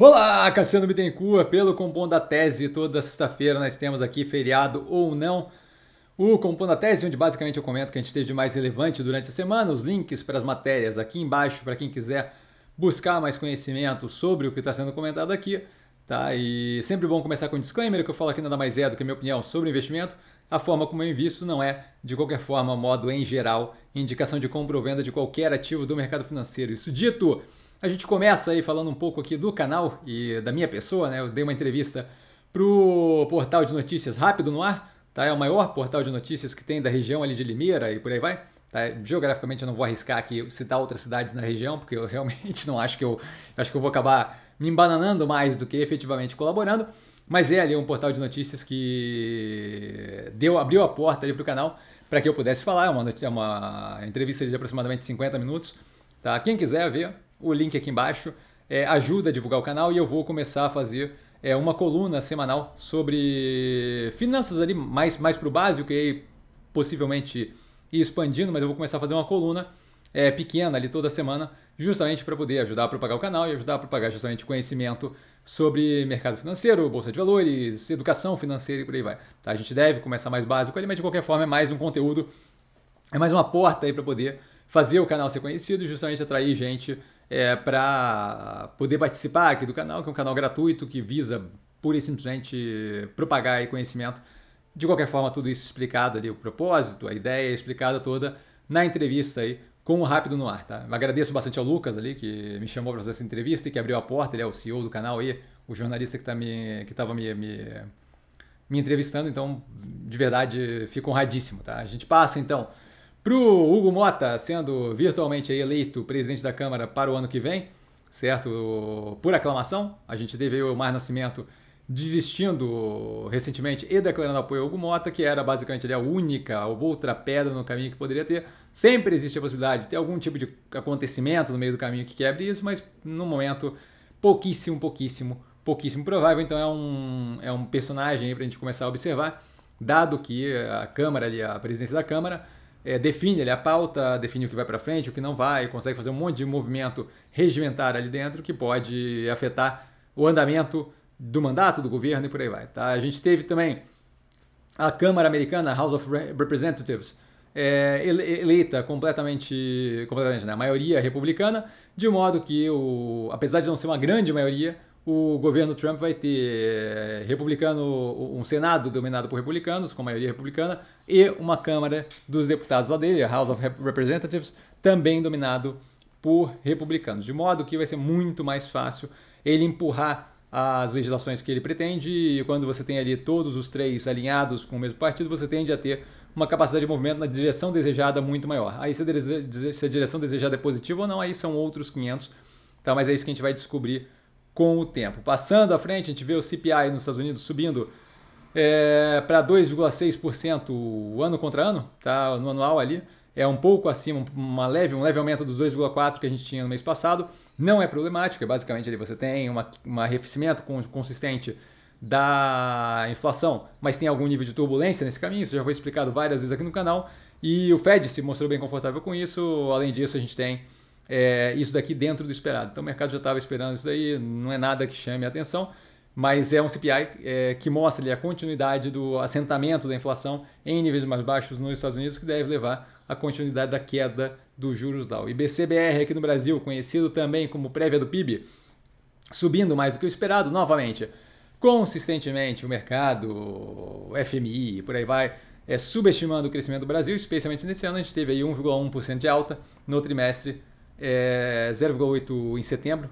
Olá, Cassiano Bittencourt, pelo Compondo da Tese. Toda sexta-feira nós temos aqui, feriado ou não, o Compondo da Tese, onde basicamente eu comento o que a gente teve de mais relevante durante a semana. Os links para as matérias aqui embaixo, para quem quiser buscar mais conhecimento sobre o que está sendo comentado aqui. Tá? E sempre bom começar com um disclaimer, que eu falo aqui nada mais é do que a minha opinião sobre investimento. A forma como eu invisto não é, de qualquer forma, modo em geral, indicação de compra ou venda de qualquer ativo do mercado financeiro. Isso dito, a gente começa aí falando um pouco aqui do canal e da minha pessoa, né? Eu dei uma entrevista pro portal de notícias Rápido no Ar, tá? É o maior portal de notícias que tem da região ali de Limeira e por aí vai. Tá? Geograficamente eu não vou arriscar aqui citar outras cidades na região, porque eu realmente não acho que eu acho que eu vou acabar me embananando mais do que efetivamente colaborando. Mas é ali um portal de notícias que deu, abriu a porta ali pro canal para que eu pudesse falar. É uma, é uma entrevista de aproximadamente 50 minutos. Tá? Quem quiser ver, o link aqui embaixo. É, ajuda a divulgar o canal e eu vou começar a fazer é, uma coluna semanal sobre finanças ali mais, mais para o básico e aí possivelmente ir expandindo, mas eu vou começar a fazer uma coluna é, pequena ali toda semana justamente para poder ajudar a propagar o canal e ajudar a propagar justamente conhecimento sobre mercado financeiro, bolsa de valores, educação financeira e por aí vai. Tá? A gente deve começar mais básico ali, mas de qualquer forma é mais um conteúdo, é mais uma porta aí para poder fazer o canal ser conhecido e justamente atrair gente é, para poder participar aqui do canal, que é um canal gratuito que visa pura e simplesmente propagar conhecimento. De qualquer forma, tudo isso explicado ali, o propósito, a ideia explicada toda na entrevista aí com o Rápido no Ar, tá? Agradeço bastante ao Lucas ali, que me chamou para fazer essa entrevista e que abriu a porta, ele é o CEO do canal aí, o jornalista que tá me, estava me, me, me entrevistando, então, de verdade, fico honradíssimo, tá? A gente passa, então, para o Hugo Mota, sendo virtualmente eleito presidente da Câmara para o ano que vem, certo? Por aclamação. A gente teve o Mar Nascimento desistindo recentemente e declarando apoio ao Hugo Mota, que era basicamente ali a única ou outra pedra no caminho que poderia ter. Sempre existe a possibilidade de ter algum tipo de acontecimento no meio do caminho que quebre isso, mas no momento pouquíssimo, pouquíssimo, pouquíssimo provável. Então é um, é um personagem para a gente começar a observar, dado que a Câmara, ali, a presidência da Câmara, é, define ali a pauta, define o que vai para frente, o que não vai, consegue fazer um monte de movimento regimentar ali dentro que pode afetar o andamento do mandato do governo e por aí vai. Tá? A gente teve também a Câmara Americana, House of Representatives, é, eleita completamente, completamente né? a maioria republicana, de modo que, o, apesar de não ser uma grande maioria, o governo Trump vai ter eh, republicano, um Senado dominado por republicanos, com maioria republicana, e uma Câmara dos Deputados lá dele, a House of Representatives, também dominado por republicanos. De modo que vai ser muito mais fácil ele empurrar as legislações que ele pretende, e quando você tem ali todos os três alinhados com o mesmo partido, você tende a ter uma capacidade de movimento na direção desejada muito maior. Aí se a direção desejada é positiva ou não, aí são outros 500, tá? mas é isso que a gente vai descobrir com o tempo. Passando à frente, a gente vê o CPI nos Estados Unidos subindo é, para 2,6% ano contra ano, tá? no anual ali. É um pouco acima, uma leve, um leve aumento dos 2,4% que a gente tinha no mês passado. Não é problemático, é basicamente ali você tem uma, um arrefecimento consistente da inflação, mas tem algum nível de turbulência nesse caminho, isso já foi explicado várias vezes aqui no canal. E o Fed se mostrou bem confortável com isso. Além disso, a gente tem é, isso daqui dentro do esperado. Então o mercado já estava esperando isso daí, não é nada que chame a atenção, mas é um CPI é, que mostra ali, a continuidade do assentamento da inflação em níveis mais baixos nos Estados Unidos, que deve levar à continuidade da queda dos juros da O IBCBR aqui no Brasil, conhecido também como prévia do PIB, subindo mais do que o esperado novamente. Consistentemente, o mercado, o FMI, e por aí vai, é, subestimando o crescimento do Brasil, especialmente nesse ano, a gente teve aí 1,1% de alta no trimestre é 0,8 em setembro.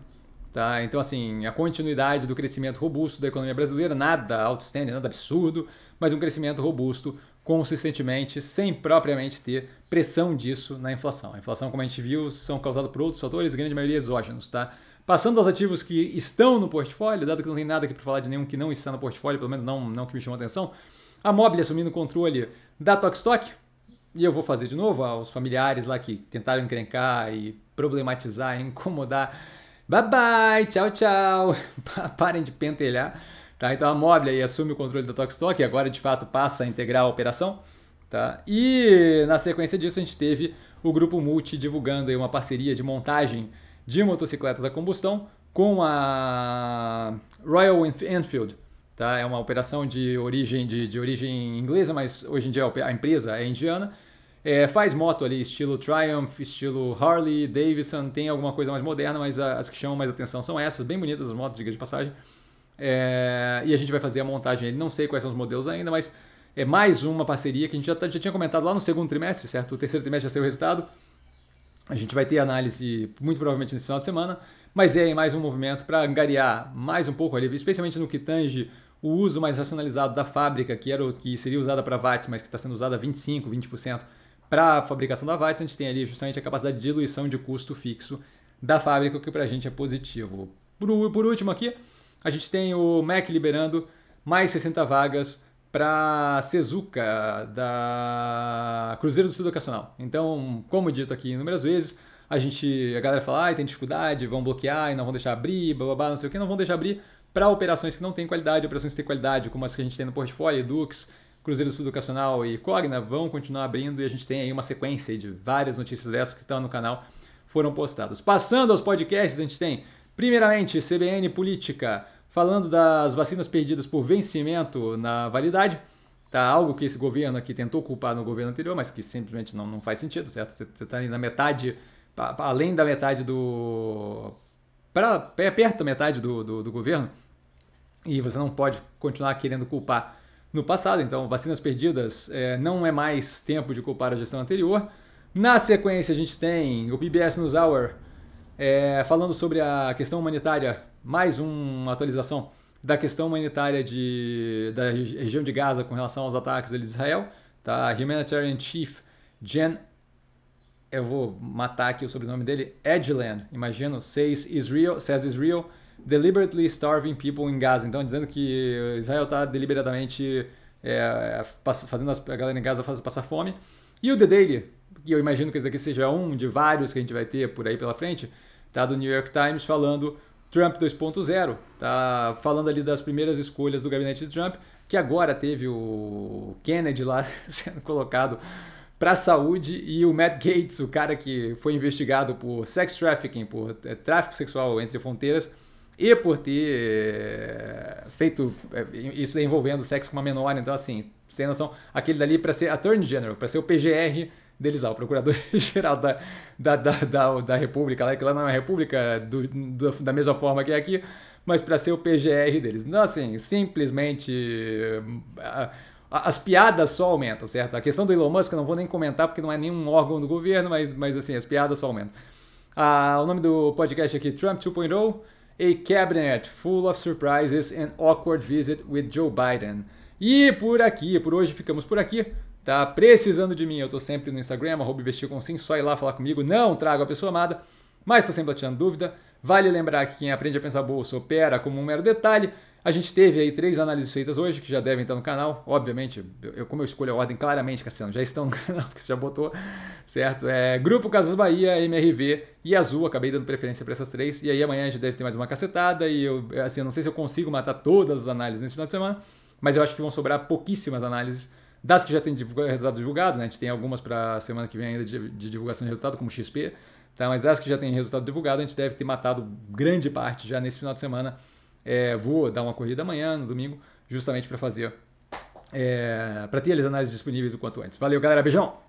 Tá? Então, assim, a continuidade do crescimento robusto da economia brasileira, nada outstanding, nada absurdo, mas um crescimento robusto consistentemente, sem propriamente ter pressão disso na inflação. A inflação, como a gente viu, são causadas por outros fatores, grande maioria exógenos, tá? Passando aos ativos que estão no portfólio, dado que não tem nada aqui para falar de nenhum que não está no portfólio, pelo menos não, não que me chamou atenção, a Mobile assumindo o controle da Tokstok, e eu vou fazer de novo aos familiares lá que tentaram encrencar e problematizar, incomodar. Bye bye, tchau, tchau. Parem de pentelhar. Tá? Então a Mobile aí assume o controle da Tokstok e agora de fato passa a integrar a operação. Tá? E na sequência disso a gente teve o grupo Multi divulgando aí uma parceria de montagem de motocicletas a combustão com a Royal Enfield. Tá? É uma operação de origem, de, de origem inglesa, mas hoje em dia a empresa é indiana é, faz moto ali, estilo Triumph, estilo Harley, Davidson, tem alguma coisa mais moderna, mas as que chamam mais atenção são essas, bem bonitas as motos, diga de passagem. É, e a gente vai fazer a montagem Não sei quais são os modelos ainda, mas é mais uma parceria que a gente já, tá, já, tinha comentado lá no segundo trimestre, certo? O terceiro trimestre já saiu o resultado. A gente vai ter análise muito provavelmente nesse final de semana, mas é mais um movimento para angariar mais um pouco ali, especialmente no que tange o uso mais racionalizado da fábrica, que era o que seria usada para watts, mas que está sendo usada 25, 20% para a fabricação da Watts, a gente tem ali justamente a capacidade de diluição de custo fixo da fábrica, o que para a gente é positivo. Por, por último aqui, a gente tem o MEC liberando mais 60 vagas para Sezuka, da Cruzeiro do Estudo Educacional. Então, como dito aqui inúmeras vezes, a gente a galera fala, ah, tem dificuldade, vão bloquear e não vão deixar abrir, não sei o que, não vão deixar abrir para operações que não têm qualidade, operações que têm qualidade, como as que a gente tem no portfólio, Edux, Cruzeiro Sul Educacional e Cogna vão continuar abrindo e a gente tem aí uma sequência de várias notícias dessas que estão no canal, foram postadas. Passando aos podcasts, a gente tem, primeiramente, CBN Política, falando das vacinas perdidas por vencimento na validade. Tá, algo que esse governo aqui tentou culpar no governo anterior, mas que simplesmente não, não faz sentido, certo? Você está na metade, pra, pra além da metade do. Pra, é perto da metade do, do, do governo, e você não pode continuar querendo culpar no passado. Então, vacinas perdidas é, não é mais tempo de culpar a gestão anterior. Na sequência, a gente tem o PBS News Hour é, falando sobre a questão humanitária, mais uma atualização da questão humanitária de, da região de Gaza com relação aos ataques de Israel. Tá? Humanitarian Chief Jen, eu vou matar aqui o sobrenome dele, Edgeland, imagino, says Israel, says Israel deliberately starving people in Gaza. Então, dizendo que Israel está deliberadamente é, fazendo a galera em Gaza passar fome. E o The Daily, que eu imagino que esse aqui seja um de vários que a gente vai ter por aí pela frente, tá do New York Times falando Trump 2.0, tá falando ali das primeiras escolhas do gabinete de Trump, que agora teve o Kennedy lá sendo colocado para saúde e o Matt Gates, o cara que foi investigado por sex trafficking, por é, tráfico sexual entre fronteiras, e por ter eh, feito eh, isso envolvendo sexo com uma menor, então assim, sem noção, aquele dali para ser Attorney General, para ser o PGR deles lá, o Procurador-Geral da, da, da, da, da República, lá, que lá não é uma República do, do, da mesma forma que é aqui, mas para ser o PGR deles. Não, assim, simplesmente as piadas só aumentam, certo? A questão do Elon Musk eu não vou nem comentar porque não é nenhum órgão do governo, mas, mas assim, as piadas só aumentam. Ah, o nome do podcast aqui, Trump 2.0. A Cabinet Full of Surprises and Awkward Visit with Joe Biden. E por aqui, por hoje ficamos por aqui. Tá precisando de mim? Eu tô sempre no Instagram, arroba com sim, só ir lá falar comigo. Não trago a pessoa amada, mas tô sempre tirando dúvida. Vale lembrar que quem aprende a pensar bolsa opera como um mero detalhe. A gente teve aí três análises feitas hoje, que já devem estar no canal. Obviamente, eu, como eu escolho a ordem claramente, Cassiano, já estão no canal, porque você já botou, certo? É, Grupo Casas Bahia, MRV e Azul, acabei dando preferência para essas três. E aí amanhã a gente deve ter mais uma cacetada e eu, assim, eu não sei se eu consigo matar todas as análises nesse final de semana, mas eu acho que vão sobrar pouquíssimas análises das que já tem resultado divulgado, né? A gente tem algumas para semana que vem ainda de, de divulgação de resultado, como XP, tá? Mas das que já tem resultado divulgado, a gente deve ter matado grande parte já nesse final de semana é, vou dar uma corrida amanhã, no domingo, justamente para fazer, é, para ter as análises disponíveis o quanto antes. Valeu, galera. Beijão!